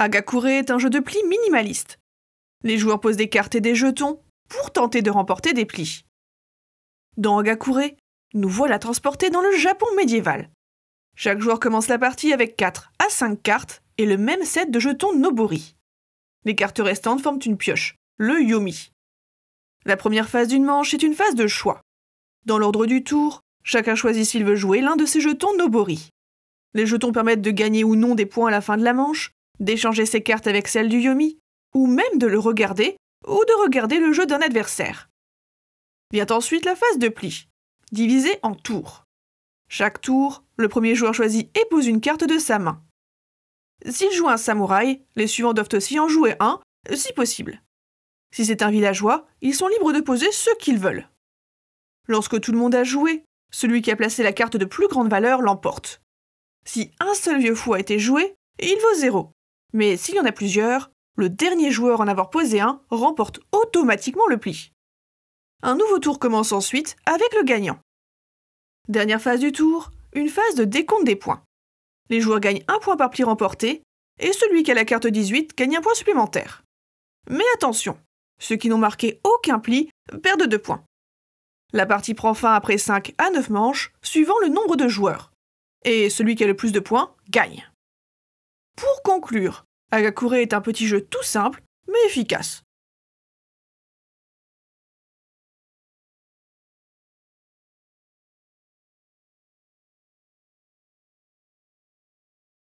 Agakure est un jeu de plis minimaliste. Les joueurs posent des cartes et des jetons pour tenter de remporter des plis. Dans Agakure, nous voilà transportés dans le Japon médiéval. Chaque joueur commence la partie avec 4 à 5 cartes et le même set de jetons Nobori. Les cartes restantes forment une pioche, le Yomi. La première phase d'une manche est une phase de choix. Dans l'ordre du tour, chacun choisit s'il veut jouer l'un de ses jetons Nobori. Les jetons permettent de gagner ou non des points à la fin de la manche, d'échanger ses cartes avec celles du Yomi, ou même de le regarder, ou de regarder le jeu d'un adversaire. Vient ensuite la phase de pli, divisée en tours. Chaque tour, le premier joueur choisit et pose une carte de sa main. S'il joue un samouraï, les suivants doivent aussi en jouer un, si possible. Si c'est un villageois, ils sont libres de poser ce qu'ils veulent. Lorsque tout le monde a joué, celui qui a placé la carte de plus grande valeur l'emporte. Si un seul vieux fou a été joué, il vaut zéro. Mais s'il y en a plusieurs, le dernier joueur en avoir posé un remporte automatiquement le pli. Un nouveau tour commence ensuite avec le gagnant. Dernière phase du tour, une phase de décompte des points. Les joueurs gagnent un point par pli remporté, et celui qui a la carte 18 gagne un point supplémentaire. Mais attention, ceux qui n'ont marqué aucun pli perdent deux points. La partie prend fin après 5 à 9 manches, suivant le nombre de joueurs. Et celui qui a le plus de points gagne. Pour conclure, Agakure est un petit jeu tout simple, mais efficace.